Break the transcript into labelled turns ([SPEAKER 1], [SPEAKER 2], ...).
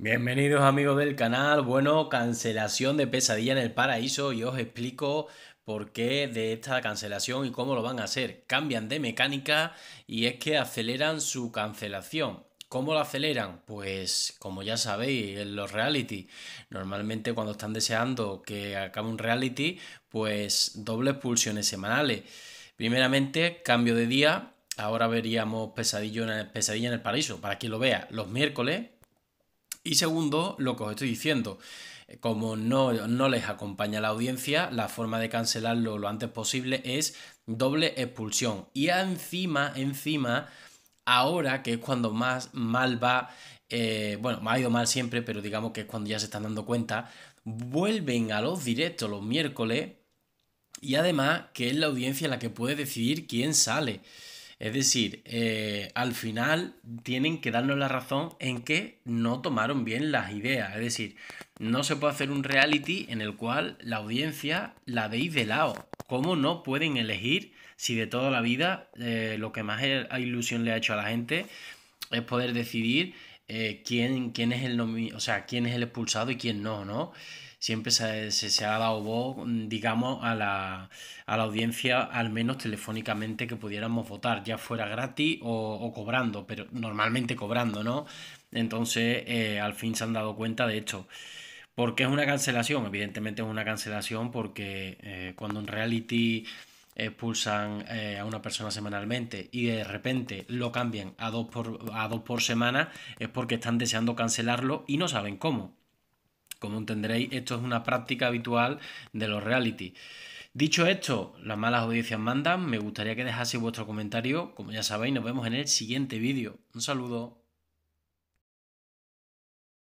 [SPEAKER 1] Bienvenidos amigos del canal, bueno, cancelación de pesadilla en el paraíso y os explico por qué de esta cancelación y cómo lo van a hacer. Cambian de mecánica y es que aceleran su cancelación. ¿Cómo lo aceleran? Pues como ya sabéis, en los reality, normalmente cuando están deseando que acabe un reality, pues dobles pulsiones semanales. Primeramente, cambio de día, ahora veríamos en pesadilla en el paraíso, para quien lo vea, los miércoles y segundo, lo que os estoy diciendo, eh, como no, les acompaña la audiencia, la forma de cancelarlo lo antes posible es doble expulsión. Y encima, encima, ahora que es cuando más mal va, eh, bueno, ha ido mal siempre, pero digamos que es cuando ya se están dando cuenta, vuelven a los directos los miércoles y además que es la audiencia la que puede decidir quién sale. Es decir, eh, al final tienen que darnos la razón en que no tomaron bien las ideas. Es decir, no se puede hacer un reality en el cual la audiencia la veis de lado. ¿Cómo no pueden elegir si de toda la vida eh, lo que más er-, ilusión le ha hecho a la gente es poder decidir eh, quién, quién, es el o sea, quién es el expulsado y quién no, ¿no? siempre se, ha dado voz, mm, digamos, a la, audiencia, al menos telefónicamente, que pudiéramos votar, ya fuera gratis o, cobrando, pero normalmente cobrando, ¿no? Entonces, eh, al fin se han dado cuenta de esto. Porque es una cancelación, evidentemente es una cancelación porque eh, cuando en reality expulsan eh, a una persona semanalmente y de repente lo cambian a dos, por, a dos por semana es porque están deseando cancelarlo y no saben cómo. Como entenderéis, esto es una práctica habitual de los reality. Dicho esto, las malas audiencias mandan. Me gustaría que dejase vuestro comentario. Como ya sabéis, nos vemos en el siguiente vídeo. Un saludo.